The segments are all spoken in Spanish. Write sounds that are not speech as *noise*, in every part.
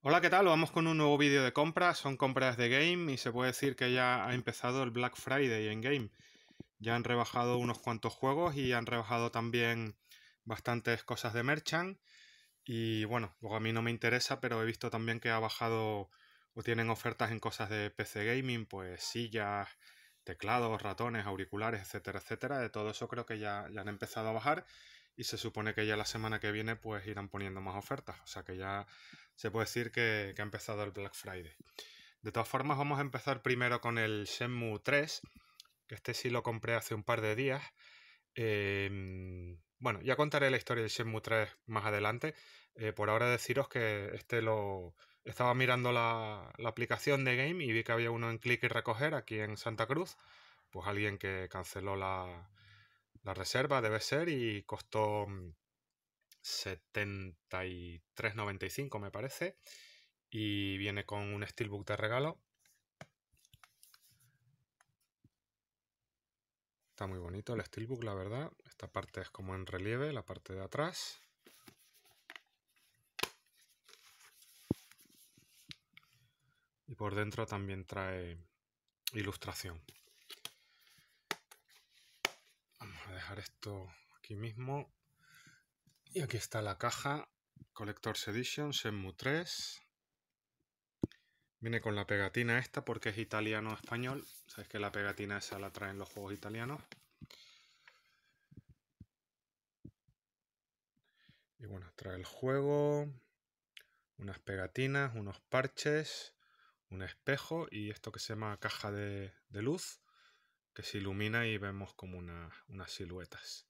Hola, ¿qué tal? Vamos con un nuevo vídeo de compras. Son compras de game y se puede decir que ya ha empezado el Black Friday en game. Ya han rebajado unos cuantos juegos y han rebajado también bastantes cosas de merchant. Y bueno, a mí no me interesa, pero he visto también que ha bajado o tienen ofertas en cosas de PC gaming, pues sillas, teclados, ratones, auriculares, etcétera, etcétera. De todo eso creo que ya, ya han empezado a bajar y se supone que ya la semana que viene pues irán poniendo más ofertas, o sea que ya se puede decir que, ha empezado el Black Friday. De todas formas vamos a empezar primero con el Shenmue 3, que este sí lo compré hace un par de días. Em, bueno, ya contaré la historia del Shenmue 3 más adelante. Eh, por ahora deciros que este lo... Estaba mirando la, la aplicación de Game y vi que había uno en clic y recoger aquí en Santa Cruz. Pues alguien que canceló la, la reserva debe ser y costó 73.95 mm, me parece y viene con un steelbook de regalo. Está muy bonito el steelbook, la verdad. Esta parte es como en relieve, la parte de atrás. Y por dentro también trae ilustración. esto aquí mismo. Y aquí está la caja Collector's Edition Senmu 3. Viene con la pegatina esta porque es italiano-español. Sabéis que la pegatina esa la traen los juegos italianos. Y bueno, trae el juego, unas pegatinas, unos parches, un espejo y esto que se llama caja de luz se ilumina y vemos como unas siluetas.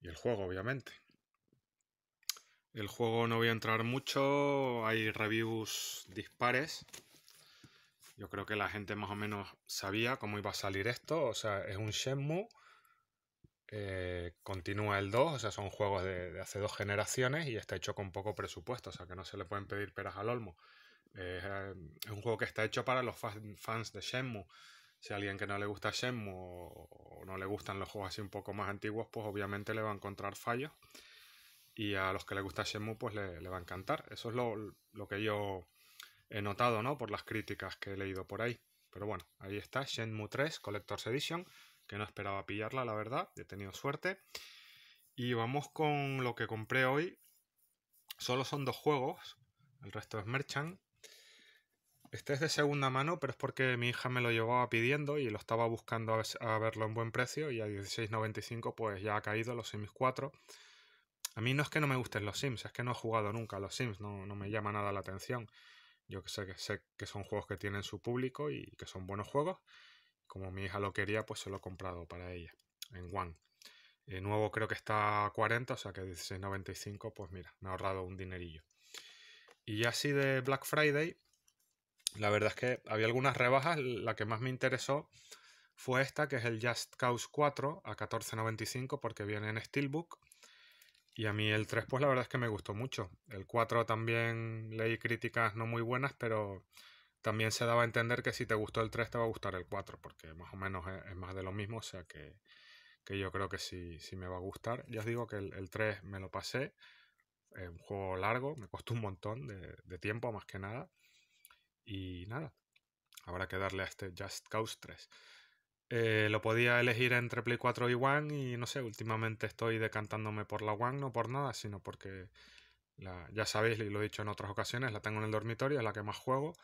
Y el juego, obviamente. El juego no voy a entrar mucho, hay reviews dispares. Yo creo que la gente más o menos sabía cómo iba a salir esto. O sea, es un Shenmue. Eh, continúa el 2, o sea, son juegos de, hace dos generaciones y está hecho con poco presupuesto, o sea, que no se le pueden pedir peras al olmo. Eh, es un juego que está hecho para los fans de Shenmue si a alguien que no le gusta Shenmue o no le gustan los juegos así un poco más antiguos, pues obviamente le va a encontrar fallos. Y a los que le gusta Shenmue, pues le, va a encantar. Eso es lo, que yo he notado, ¿no? Por las críticas que he leído por ahí. Pero bueno, ahí está, Shenmue 3 Collector's Edition, que no esperaba pillarla, la verdad, he tenido suerte. Y vamos con lo que compré hoy. Solo son dos juegos, el resto es Merchant. Este es de segunda mano, pero es porque mi hija me lo llevaba pidiendo y lo estaba buscando a verlo en buen precio y a 16.95 pues ya ha caído los Sims 4. A mí no es que no me gusten los Sims, es que no he jugado nunca a los Sims, no, me llama nada la atención. Yo que sé, que sé que son juegos que tienen su público y que son buenos juegos. Como mi hija lo quería, pues se lo he comprado para ella en One. de eh, nuevo creo que está a 40, o sea que 16.95, pues mira, me ha ahorrado un dinerillo. Y así de Black Friday, la verdad es que había algunas rebajas. La que más me interesó fue esta, que es el Just Cause 4 a 14.95 porque viene en Steelbook. Y a mí el 3, pues la verdad es que me gustó mucho. El 4 también leí críticas no muy buenas, pero también se daba a entender que si te gustó el 3 te va a gustar el 4, porque más o menos es, más de lo mismo, o sea que, yo creo que sí, me va a gustar. Ya os digo que el, 3 me lo pasé, es un juego largo, me costó un montón de, de tiempo más que nada, y nada, habrá que darle a este Just Cause 3. Eh, lo podía elegir entre Play 4 y One y no sé, últimamente estoy decantándome por la One, no por nada, sino porque ya sabéis, y lo he dicho en otras ocasiones, la tengo en el dormitorio, es la que más juego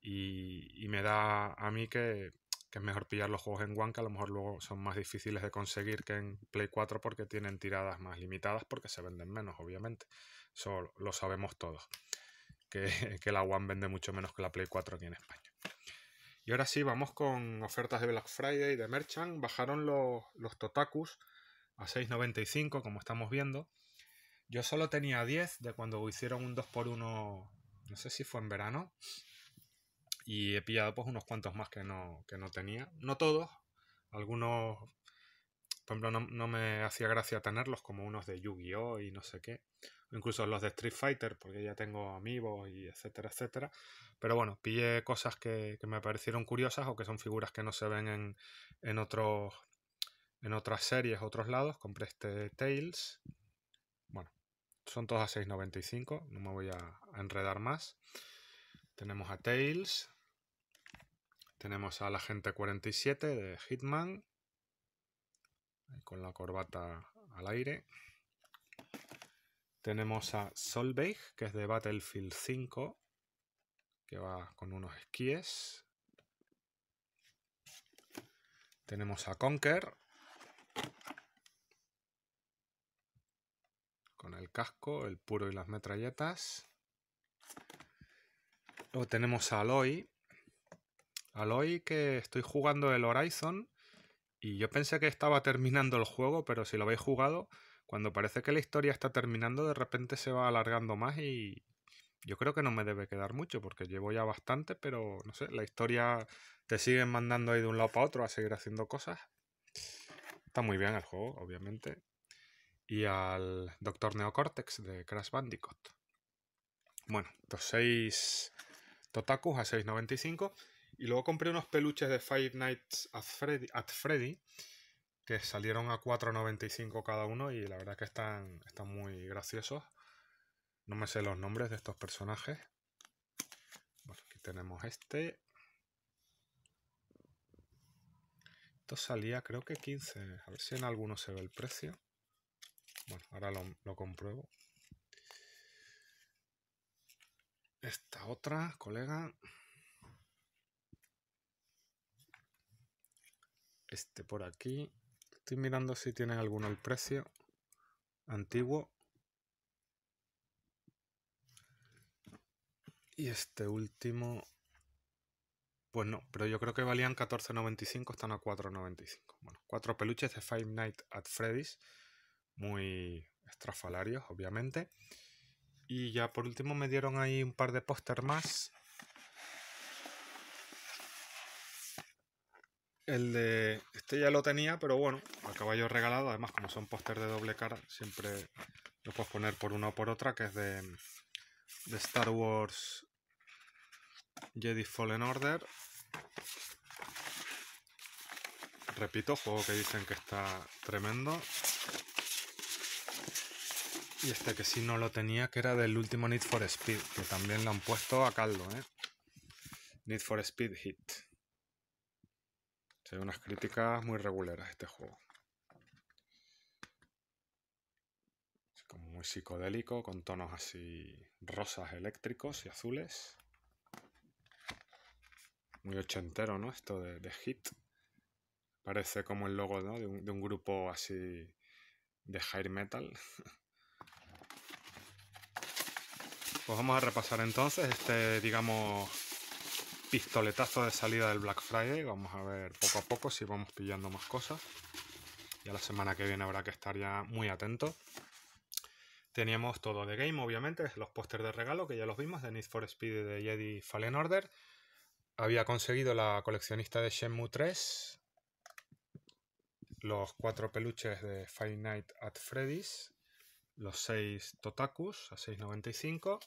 y, me da a mí que, que, es mejor pillar los juegos en One, que a lo mejor luego son más difíciles de conseguir que en Play 4 porque tienen tiradas más limitadas, porque se venden menos, obviamente. Eso lo sabemos todos. *laughs* que, la One vende mucho menos que la Play 4 aquí en España. Y ahora sí, vamos con ofertas de Black Friday y de Merchant. Bajaron los, los Totakus a 6.95, como estamos viendo. Yo solo tenía 10 de cuando hicieron un 2x1, no sé si fue en verano. Y he pillado pues unos cuantos más que no, que no tenía. No todos, algunos por ejemplo, no, me hacía gracia tenerlos como unos de Yu-Gi-Oh! y no sé qué. O incluso los de Street Fighter, porque ya tengo amigos y etcétera, etcétera. Pero bueno, pillé cosas que, me parecieron curiosas o que son figuras que no se ven en, en, otros, en otras series, otros lados. Compré este Tails. Bueno, son todas a 6.95, no me voy a, a enredar más. Tenemos a Tails. Tenemos a la gente 47 de Hitman con la corbata al aire. Tenemos a Solveig, que es de Battlefield 5, que va con unos esquíes. Tenemos a Conker, con el casco, el puro y las metralletas. Luego tenemos a Aloy. Aloy que estoy jugando el Horizon y yo pensé que estaba terminando el juego, pero si lo habéis jugado, cuando parece que la historia está terminando, de repente se va alargando más y yo creo que no me debe quedar mucho, porque llevo ya bastante, pero no sé, la historia te siguen mandando ahí de un lado para otro a seguir haciendo cosas. Está muy bien el juego, obviamente. Y al Doctor Neocortex de Crash Bandicoot. Bueno, 26 Totakus a 6.95. Y luego compré unos peluches de Five Nights at Freddy, at Freddy que salieron a 4.95 cada uno y la verdad que están, están muy graciosos. No me sé los nombres de estos personajes. Bueno, aquí tenemos este. Esto salía creo que 15. A ver si en alguno se ve el precio. Bueno, ahora lo, lo compruebo. Esta otra, colega. Este por aquí. Estoy mirando si tienen alguno el precio. Antiguo. Y este último... Pues no, pero yo creo que valían 14.95, están a 4.95. Bueno, cuatro peluches de Five Nights at Freddy's. Muy estrafalarios, obviamente. Y ya por último me dieron ahí un par de póster más El de. Este ya lo tenía, pero bueno, a caballo regalado. Además, como son póster de doble cara, siempre lo puedes poner por una o por otra, que es de, de Star Wars Jedi Fallen Order. Repito, juego que dicen que está tremendo. Y este que sí no lo tenía, que era del último Need for Speed, que también lo han puesto a caldo, ¿eh? Need for Speed Hit. Hay unas críticas muy regulares este juego. Es como muy psicodélico, con tonos así rosas eléctricos y azules. Muy ochentero, ¿no? Esto de, hit. Parece como el logo ¿no? de, un, grupo así de hair metal. *laughs* Pues vamos a repasar entonces este, digamos, pistoletazo de salida del Black Friday. Vamos a ver poco a poco si vamos pillando más cosas. Ya la semana que viene habrá que estar ya muy atento. Teníamos todo de Game, obviamente, los pósters de regalo que ya los vimos, de Need for Speed de Jedi Fallen Order. Había conseguido la coleccionista de Shenmue 3, los cuatro peluches de Five Nights at Freddy's, los seis Totakus a 6.95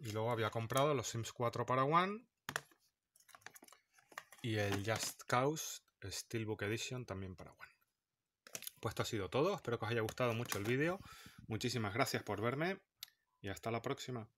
y luego había comprado los Sims 4 para One, y el Just Cause Steelbook Edition también para One. Pues esto ha sido todo, espero que os haya gustado mucho el vídeo, muchísimas gracias por verme y hasta la próxima.